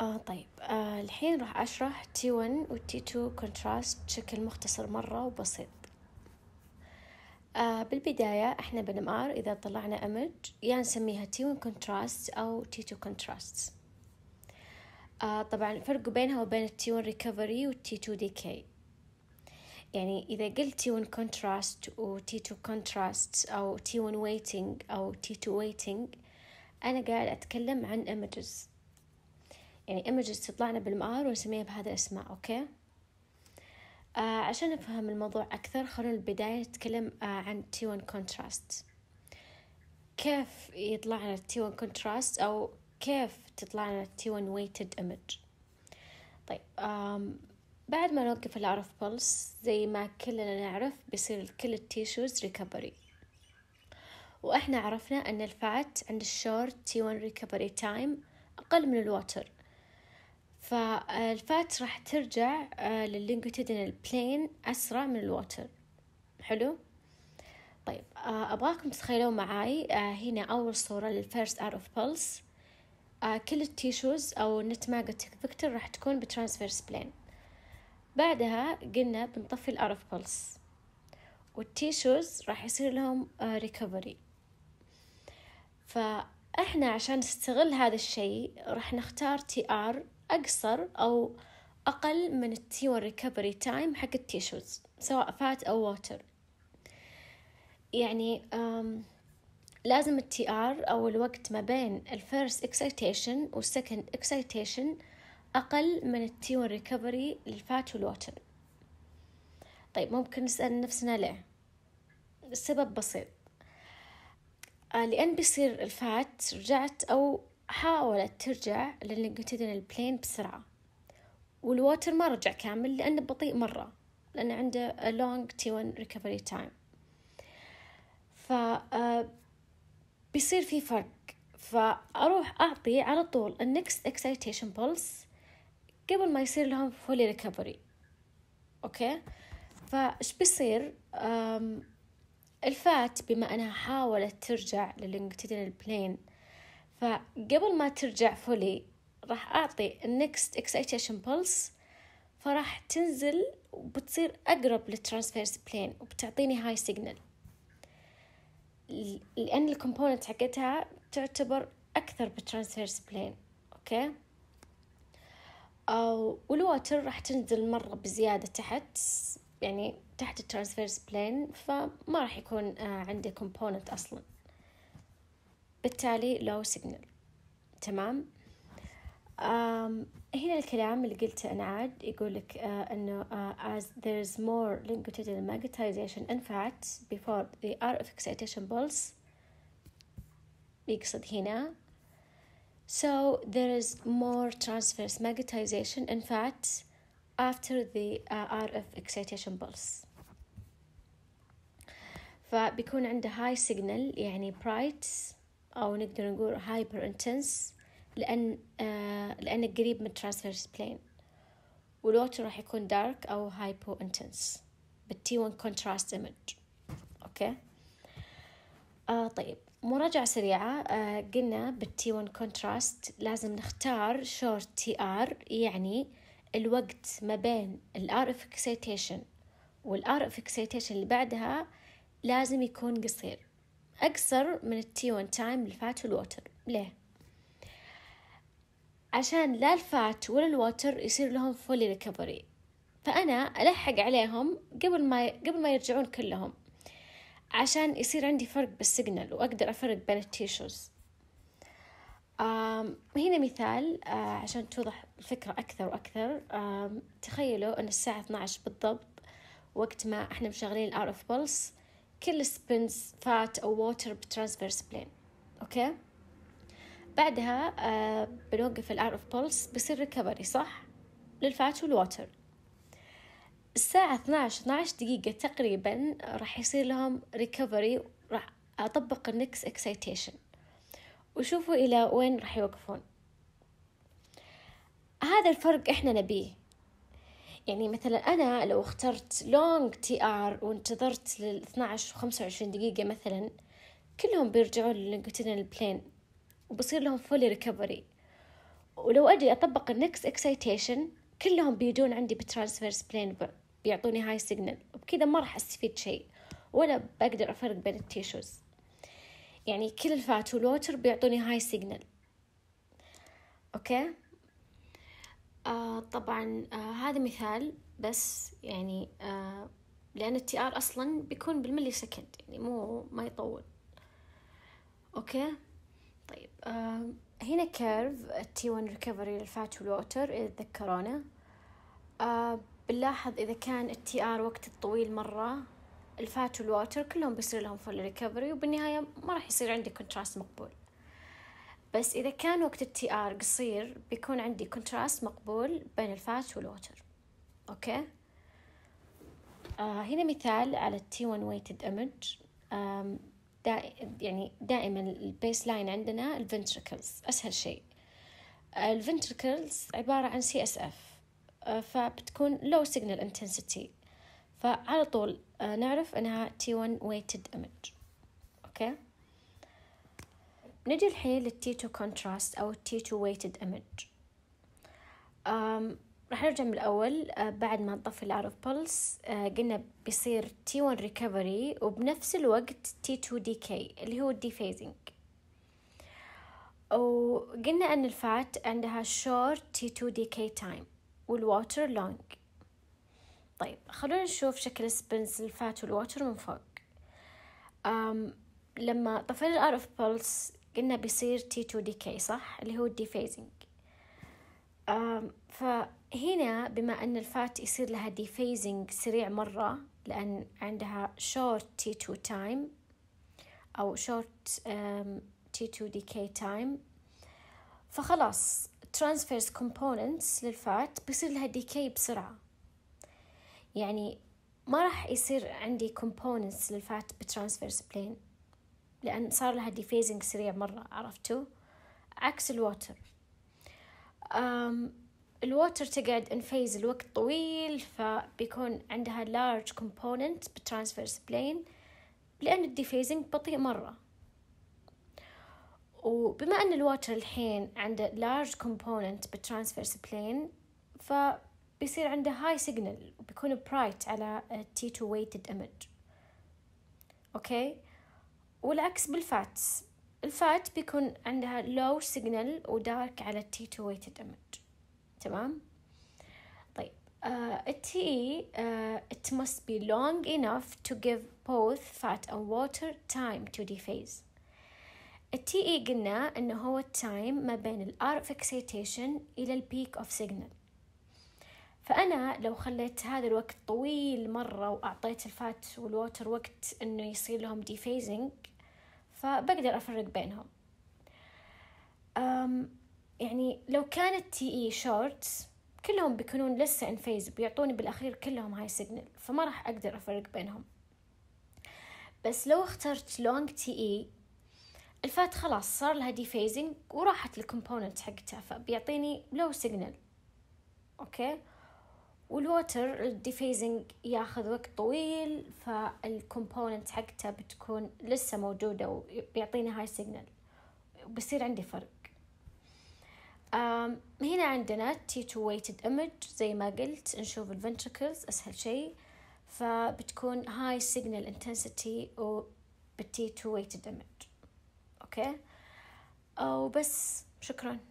آه طيب آه الحين راح أشرح T1 و T2 contrast بشكل مختصر مرة وبسيط آه بالبداية احنا بنمار إذا طلعنا image يا يعني نسميها T1 contrast أو T2 contrast آه طبعا الفرق بينها وبين T1 recovery و T2 decay يعني إذا قلت T1 contrast و T2 contrast أو T1 waiting أو T2 waiting أنا قاعد أتكلم عن images يعني images تطلعنا بالمقار ونسميها بهذا الأسماء أوكي آه عشان نفهم الموضوع أكثر خلونا البداية نتكلم آه عن T1 contrast كيف يطلع لنا T1 contrast أو كيف تطلع لنا T1 weighted image طيب آم بعد ما نوقف الأعرف بلس زي ما كلنا نعرف بيصير كل التيشوز ريكفري وإحنا عرفنا أن الفات عند الشور T1 recovery time أقل من الوتر فالفات راح ترجع آه، لللينكوتيدينال بلين أسرع من الوتر حلو طيب آه، أبغاكم تتخيلون معاي آه، هنا أول صورة للفيرست أر أوف بلس كل التيشوز أو النت ماجتك فيكتور راح تكون بترانسفيرس بلين بعدها قلنا بنطفي الأر أوف بلس والتيشوز راح يصير لهم ريكفري فإحنا عشان نستغل هذا الشيء راح نختار تي آر أقصر أو أقل من التي ريكفري تايم حق التيشوز سواء فات أو ووتر يعني لازم التي آر أو الوقت ما بين الفيرست إكسايتيشن والسكند إكسايتيشن أقل من التي ريكفري للفات والووتر طيب ممكن نسأل نفسنا ليه السبب بسيط آه، لأن بيصير الفات رجعت أو حاولت ترجع للينكدين البلين بسرعة والووتر ما رجع كامل لأنه بطيء مرة لأنه عنده long T1 recovery time ف آه، بيصير في فرق فأروح أعطي على طول النكست excitation pulse قبل ما يصير لهم fully recovery أوكي فإيش بيصير الفات بما أنها حاولت ترجع للانكتيدين البلين فقبل ما ترجع فولي راح أعطي النكست اكسايتيشن بولس فراح تنزل وبتصير أقرب للترانسفيرس بلين وبتعطيني هاي سيجنال لأن الكومبوننت حقتها تعتبر أكثر بالترانسفيرس بلين أوكي أو والوتر راح تنزل مرة بزيادة تحت يعني تحت الترانسفيرس بلين فما راح يكون آه، عندي كومبوننت أصلاً بالتالي لو سيجنال تمام هنا الكلام اللي قلته أنا عاد يقول لك uh, إنه uh, as is more lingual magnetization in fact before the RF excitation pulse يقصد هنا so there is more transverse magnetization in fact after the uh, RF excitation pulse فبيكون عنده high signal يعني bright أو نقدر نقول هايبر انتنس لأن آه لأنك قريب من ترانسفيرس بلين والوتر راح يكون دارك أو هايبو انتنس بالتي 1 كونتراست ايمج أوكي آه طيب مراجعة سريعة آه قلنا بالتي 1 كونتراست لازم نختار شورت تي ار يعني الوقت ما بين الار اف اكسيتيشن والار اف اكسيتيشن اللي بعدها لازم يكون قصير أقصر من التي وان تايم للفات والووتر ليه؟ عشان لا الفات ولا الووتر يصير لهم فولي ريكفري فأنا ألحق عليهم قبل ما قبل ما يرجعون كلهم عشان يصير عندي فرق بالسيجنال وأقدر أفرق بين التيشوز هنا مثال آه، عشان توضح الفكرة أكثر وأكثر تخيلوا أن الساعة 12 بالضبط وقت ما احنا مشغلين الار اوف بولس كل سبنس فات أو ووتر بترانسفيرس بلين أوكي بعدها آه بنوقف الار اوف بولس بصير ريكفري صح للفات والووتر الساعة 12 12 دقيقة تقريبا راح يصير لهم ريكفري راح أطبق النكس اكسايتيشن وشوفوا إلى وين راح يوقفون هذا الفرق إحنا نبيه يعني مثلا أنا لو اخترت لونج تي آر وانتظرت لل 12 و 25 دقيقة مثلا كلهم بيرجعون للنيكوتينال بلين وبصير لهم فولي ريكفري ولو أجي أطبق النكس اكسايتيشن كلهم بيجون عندي بترانسفيرس بلين بيعطوني هاي سيجنال وبكذا ما راح أستفيد شيء ولا بقدر أفرق بين التيشوز يعني كل الفات والوتر بيعطوني هاي سيجنال أوكي آه طبعا آه هذا مثال بس يعني آه لأن التي آر أصلا بيكون بالملي سكند يعني مو ما يطول أوكي طيب آه هنا كيرف التي 1 ريكفري للفات والووتر إذا تذكرونه آه بنلاحظ إذا كان التي آر وقت الطويل مرة الفات والووتر كلهم بيصير لهم فول ريكفري وبالنهاية ما راح يصير عندي كونتراست مقبول بس إذا كان وقت التي آر قصير بيكون عندي كونتراست مقبول بين الفات والوتر أوكي آه هنا مثال على التي 1 ويتد ايمج يعني دائما البيس لاين عندنا الفنتركلز أسهل شيء آه، الفنتركلز عبارة عن سي اس اف فبتكون low signal intensity فعلى طول آه، نعرف انها T1 weighted image اوكي نجي الحين T2 كونتراست أو T2 ويتد إيمج راح نرجع من الأول آه، بعد ما نطفي of بلس آه، قلنا بيصير تي 1 ريكفري وبنفس الوقت تي 2 decay اللي هو الديفيزنج وقلنا أن الفات عندها شورت تي 2 ديكي تايم والواتر لونج طيب خلونا نشوف شكل سبنز الفات والواتر من فوق أم لما طفينا الار اوف بولس قلنا بيصير تي تو ديكي صح اللي هو الديفيزنج فهنا بما أن الفات يصير لها ديفيزنج سريع مرة لأن عندها short T2 time أو short um, T2 decay time فخلاص transfers components للفات بيصير لها decay بسرعة يعني ما راح يصير عندي components للفات بترانسفيرس بلين لأن صار لها ديفيزنج سريع مرة عرفتوا عكس الووتر الووتر تقعد ان فيز الوقت طويل فبيكون عندها لارج كومبوننت بالترانسفيرس بلين لأن الديفيزنج بطيء مرة وبما أن الواتر الحين عنده لارج كومبوننت بالترانسفيرس بلين فبيصير عنده هاي سيجنال وبيكون برايت علي تي تو ويتد ايمج أوكي okay? والعكس بالفاتس الفات بيكون عندها لو سيجنال ودارك على التي تو ويتد ايمج تمام طيب uh, T uh, it must be long enough to give both fat and water time to dephase T E قلنا انه هو time ما بين of excitation الى peak of signal فأنا لو خليت هذا الوقت طويل مرة وأعطيت الفات والووتر وقت إنه يصير لهم ديفيزنج فبقدر أفرق بينهم أم يعني لو كانت تي اي شورتس كلهم بيكونون لسه ان فيز بيعطوني بالاخير كلهم هاي سيجنال فما راح اقدر افرق بينهم بس لو اخترت لونج تي اي الفات خلاص صار لها دي فيزنج وراحت الكومبوننت حقتها فبيعطيني لو سيجنال اوكي والووتر الديفيزنج ياخذ وقت طويل فالكومبوننت حقتها بتكون لسه موجودة وبيعطيني هاي سيجنال وبصير عندي فرق أم هنا عندنا تي تو ويتد ايمج زي ما قلت نشوف الفنتركلز اسهل شيء فبتكون هاي سيجنال انتنسيتي وبالتي تو ويتد ايمج اوكي وبس شكرا